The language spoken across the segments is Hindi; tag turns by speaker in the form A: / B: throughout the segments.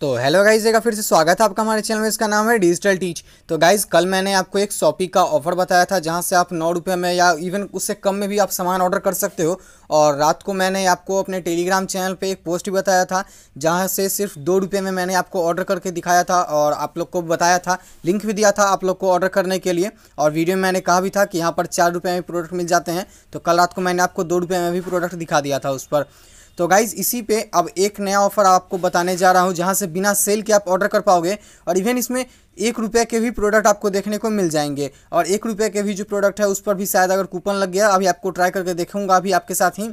A: तो हेलो गाइज एक फिर से स्वागत है आपका हमारे चैनल में इसका नाम है डिजिटल टीच तो गाइज कल मैंने आपको एक शॉपी का ऑफर बताया था जहां से आप नौ रुपये में या इवन उससे कम में भी आप सामान ऑर्डर कर सकते हो और रात को मैंने आपको अपने टेलीग्राम चैनल पे एक पोस्ट भी बताया था जहां से सिर्फ दो रुपये में मैंने आपको ऑर्डर करके दिखाया था और आप लोग को बताया था लिंक भी दिया था आप लोग को ऑर्डर करने के लिए और वीडियो में मैंने कहा भी था कि यहाँ पर चार रुपये में प्रोडक्ट मिल जाते हैं तो कल रात को मैंने आपको दो रुपये में भी प्रोडक्ट दिखा दिया था उस पर तो गाइज इसी पे अब एक नया ऑफर आपको बताने जा रहा हूँ जहाँ से बिना सेल के आप ऑर्डर कर पाओगे और इवन इसमें एक रुपये के भी प्रोडक्ट आपको देखने को मिल जाएंगे और एक रुपये के भी जो प्रोडक्ट है उस पर भी शायद अगर कूपन लग गया अभी आपको ट्राई करके देखूंगा अभी आपके साथ ही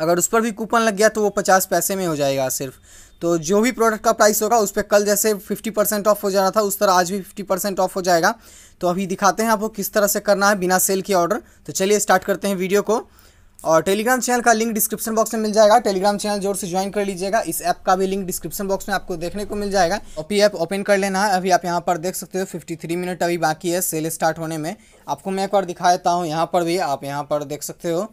A: अगर उस पर भी कूपन लग गया तो वो पचास पैसे में हो जाएगा सिर्फ तो जो भी प्रोडक्ट का प्राइस होगा उस पर कल जैसे फिफ्टी परसेंट ऑफ हो जाना था उस तरह आज भी फिफ्टी परसेंट ऑफ हो जाएगा तो अभी दिखाते हैं आपको किस तरह से करना है बिना सेल के ऑर्डर तो चलिए स्टार्ट करते हैं वीडियो को और टेलीग्राम चैनल का लिंक डिस्क्रिप्शन बॉक्स में मिल जाएगा टेलीग्राम चैनल जोर से ज्वाइन कर लीजिएगा इस ऐप का भी लिंक डिस्क्रिप्शन बॉक्स में आपको देखने को मिल जाएगा ओपी ऐप ओपन कर लेना है अभी आप यहाँ पर देख सकते हो 53 मिनट अभी बाकी है सेल स्टार्ट होने में आपको मैं एक बार दिखा देता हूँ यहाँ पर भी आप यहाँ पर देख सकते हो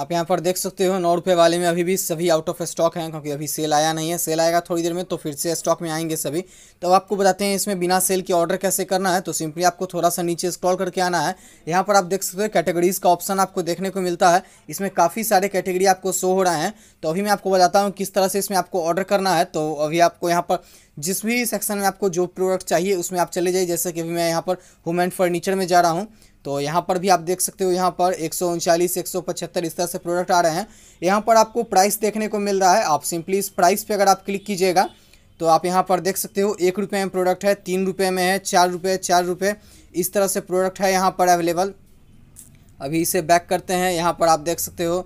A: आप यहाँ पर देख सकते हो नौ रुपये वाले में अभी भी सभी आउट ऑफ स्टॉक हैं क्योंकि अभी सेल आया नहीं है सेल आएगा थोड़ी देर में तो फिर से स्टॉक में आएंगे सभी तो आपको बताते हैं इसमें बिना सेल के ऑर्डर कैसे करना है तो सिंपली आपको थोड़ा सा नीचे स्क्रॉल करके आना है यहाँ पर आप देख सकते हो कैटेगरीज का ऑप्शन आपको देखने को मिलता है इसमें काफ़ी सारे कैटेगरी आपको शो हो रहे हैं तो अभी मैं आपको बताता हूँ किस तरह से इसमें आपको ऑर्डर करना है तो अभी आपको यहाँ पर जिस भी सेक्शन में आपको जो प्रोडक्ट चाहिए उसमें आप चले जाइए जैसे कि अभी मैं यहाँ पर होम फर्नीचर में जा रहा हूँ तो यहाँ पर भी आप देख सकते हो यहाँ पर एक सौ उनचालीस एक सौ पचहत्तर इस तरह से प्रोडक्ट आ रहे हैं यहाँ पर आपको प्राइस देखने को मिल रहा है आप सिंपली इस प्राइस पे अगर आप क्लिक कीजिएगा तो आप यहाँ पर देख सकते हो एक रुपये में प्रोडक्ट है तीन रुपये में है चार रुपये चार रुपये इस तरह से प्रोडक्ट है यहाँ पर अवेलेबल अभी इसे बैक करते हैं यहाँ पर आप देख सकते हो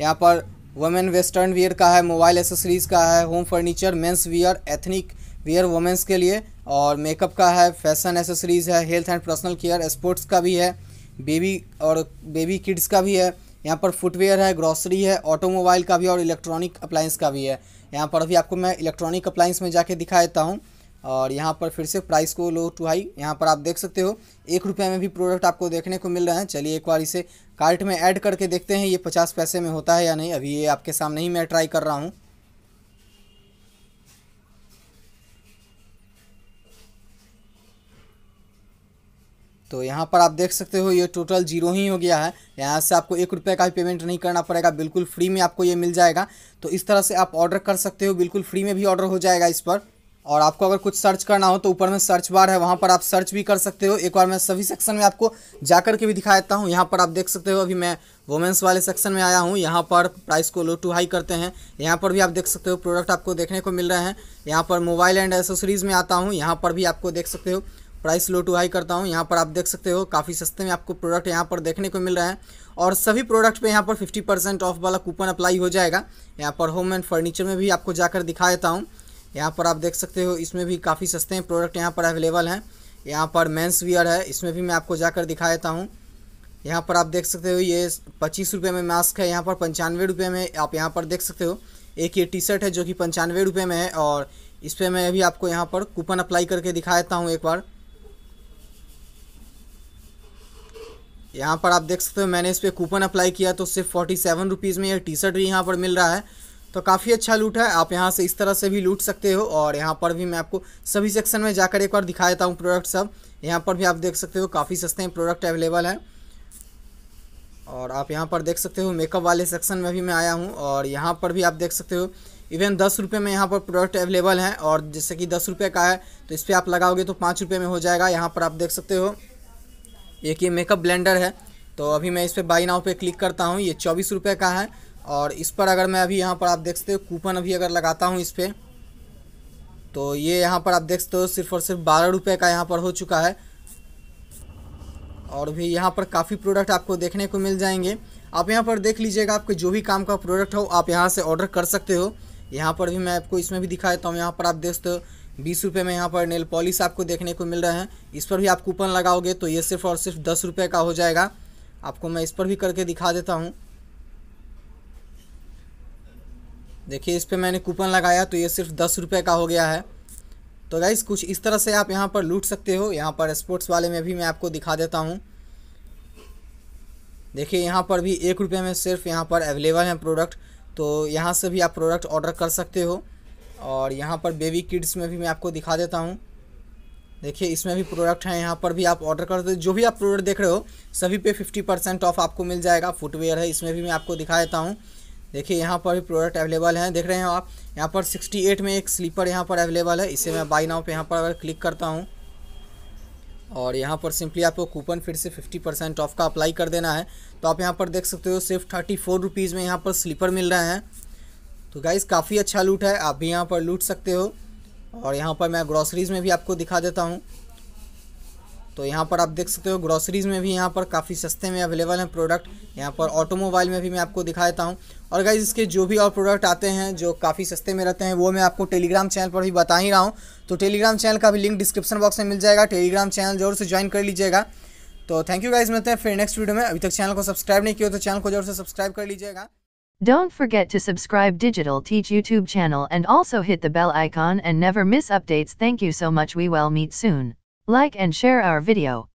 A: यहाँ पर वमेन वेस्टर्न वियर का है मोबाइल एसेसरीज़ का है home furniture men's wear ethnic wear women's के लिए और मेकअप का है फैशन एसेसरीज़ है health and personal care sports का भी है बेबी और बेबी किड्स का भी है यहाँ पर फुटवेयर है ग्रॉसरी है ऑटोमोबाइल का भी और इलेक्ट्रॉनिक अप्लाइंस का भी है यहाँ पर अभी आपको मैं इलेक्ट्रॉनिक अप्लाइंस में जाके दिखा देता हूँ और यहाँ पर फिर से प्राइस को लो टू हाई यहाँ पर आप देख सकते हो एक रुपये में भी प्रोडक्ट आपको देखने को मिल रहे हैं चलिए एक बार इसे कार्ट में ऐड करके देखते हैं ये पचास पैसे में होता है या नहीं अभी ये आपके सामने ही मैं ट्राई कर रहा हूँ तो यहाँ पर आप देख सकते हो ये टोटल जीरो ही हो गया है यहाँ से आपको एक रुपये का भी पेमेंट नहीं करना पड़ेगा बिल्कुल फ्री में आपको ये मिल जाएगा तो इस तरह से आप ऑर्डर कर सकते हो बिल्कुल फ्री में भी ऑर्डर हो जाएगा इस पर और आपको अगर कुछ सर्च करना हो तो ऊपर में सर्च बार है वहाँ पर आप सर्च भी कर सकते हो एक बार मैं सभी सेक्शन में आपको जा कर के भी दिखा देता हूँ यहाँ पर आप देख सकते हो अभी मैं वुमेंस वाले सेक्शन में आया हूँ यहाँ पर प्राइस को लो टू हाई करते हैं यहाँ पर भी आप देख सकते हो प्रोडक्ट आपको देखने को मिल रहे हैं यहाँ पर मोबाइल एंड एसेसरीज़ में आता हूँ यहाँ पर भी आपको देख सकते हो प्राइस लो टू हाई करता हूँ यहाँ पर आप देख सकते हो काफ़ी सस्ते में आपको प्रोडक्ट यहाँ पर देखने को मिल रहा है और सभी प्रोडक्ट पे यहाँ पर 50 परसेंट ऑफ वाला कूपन अप्लाई हो जाएगा यहाँ पर होम एंड फर्नीचर में भी आपको जाकर दिखा देता हूँ यहाँ पर आप देख सकते हो इसमें भी काफ़ी सस्ते हैं प्रोडक्ट यहाँ पर अवेलेबल हैं यहाँ पर मेन्स वियर है इसमें भी मैं आपको जाकर दिखा देता हूँ यहाँ पर आप देख सकते हो ये पच्चीस रुपये में मास्क है यहाँ पर पंचानवे रुपये में आप यहाँ पर देख सकते हो एक ये टी शर्ट है जो कि पंचानवे रुपये में है और इस पर मैं भी आपको यहाँ पर कूपन अप्लाई करके दिखा देता हूँ एक बार यहाँ पर आप देख सकते हो मैंने इस पर कूपन अप्लाई किया तो सिर्फ फोर्टी सेवन रुपीज़ में यह टी शर्ट भी यहाँ पर मिल रहा है तो काफ़ी अच्छा लूट है आप यहाँ से इस तरह से भी लूट सकते हो और यहाँ पर भी मैं आपको सभी सेक्शन में जाकर एक बार दिखा देता हूँ प्रोडक्ट सब यहाँ पर भी आप देख सकते हो काफ़ी सस्ते हैं प्रोडक्ट अवेलेबल हैं और आप यहाँ पर देख सकते हो मेकअप वाले सेक्शन में भी मैं आया हूँ और यहाँ पर भी आप देख सकते हो इवन दस रुपये में यहाँ पर प्रोडक्ट अवेलेबल हैं और जैसे कि दस रुपये का है तो इस पर आप लगाओगे तो पाँच रुपये में हो जाएगा यहाँ पर आप देख सकते हो एक ये मेकअप ब्लेंडर है तो अभी मैं इस पर बाई नाव पे क्लिक करता हूँ ये चौबीस रुपये का है और इस पर अगर मैं अभी यहाँ पर आप देख सकते हो कूपन अभी अगर लगाता हूँ इस पर तो ये यहाँ पर आप देख सकते हो सिर्फ और सिर्फ बारह रुपये का यहाँ पर हो चुका है और भी यहाँ पर काफ़ी प्रोडक्ट आपको देखने को मिल जाएंगे आप यहाँ पर देख लीजिएगा आपके जो भी काम का प्रोडक्ट हो आप यहाँ से ऑर्डर कर सकते हो यहाँ पर भी मैं आपको इसमें भी दिखा देता हूँ यहाँ पर आप देख सकते हो बीस रुपये में यहाँ पर नेल पॉलिश आपको देखने को मिल रहे हैं इस पर भी आप कूपन लगाओगे तो ये सिर्फ और सिर्फ दस रुपये का हो जाएगा आपको मैं इस पर भी करके दिखा देता हूँ देखिए इस पर मैंने कूपन लगाया तो ये सिर्फ दस रुपये का हो गया है तो गाइस कुछ इस तरह से आप यहाँ पर लूट सकते हो यहाँ पर स्पोर्ट्स वाले में भी मैं आपको दिखा देता हूँ देखिए यहाँ पर भी एक रुपये में सिर्फ यहाँ पर अवेलेबल हैं प्रोडक्ट तो यहाँ से भी आप प्रोडक्ट ऑर्डर कर सकते हो और यहाँ पर बेबी किड्स में भी मैं आपको दिखा देता हूँ देखिए इसमें भी प्रोडक्ट हैं यहाँ पर भी आप ऑर्डर कर दो जो भी आप प्रोडक्ट देख रहे हो सभी पे फिफ्टी परसेंट ऑफ आपको मिल जाएगा फुटवेयर है इसमें भी मैं आपको दिखा देता हूँ देखिए यहाँ पर भी प्रोडक्ट अवेलेबल हैं देख रहे हैं आप यहाँ पर एट में एक स्लीपर यहाँ पर अवेलेबल है इसे मैं बाई नाव पर यहाँ पर अगर क्लिक करता हूँ और यहाँ पर सिंपली आपको कूपन फिर से 50 परसेंट ऑफ का अप्लाई कर देना है तो आप यहाँ पर देख सकते हो सिर्फ थर्टी फोर में यहाँ पर स्लीपर मिल रहे हैं तो गाइस काफ़ी अच्छा लूट है आप भी यहाँ पर लूट सकते हो और यहाँ पर मैं ग्रॉसरीज़ में भी आपको दिखा देता हूँ तो यहाँ पर आप देख सकते हो ग्रॉसरीज़ में भी यहाँ पर काफ़ी सस्ते में अवेलेबल हैं प्रोडक्ट यहाँ पर ऑटोमोबाइल में भी मैं आपको दिखा देता हूँ और गाइज इसके जो भी और प्रोडक्ट आते हैं जो काफ़ी सस्ते में रहते हैं वो मैं आपको टेलीग्राम चैनल पर भी बता ही रहा हूँ तो टेलीग्राम चैनल का भी लिंक डिस्क्रिप्शन बॉक्स में मिल जाएगा टेलीग्राम चैनल जरूर से ज्वाइन कर लीजिएगा तो थैंक यू गाइज मिलते हैं फिर नेक्स्ट वीडियो में अभी तक चैनल को सब्सक्राइब नहीं किया तो चैनल को जरूर से सब्सक्राइब कर लीजिएगा Don't forget to subscribe Digital Teach YouTube channel and also hit the bell icon and never miss updates. Thank you so much. We will meet soon. Like and share our video.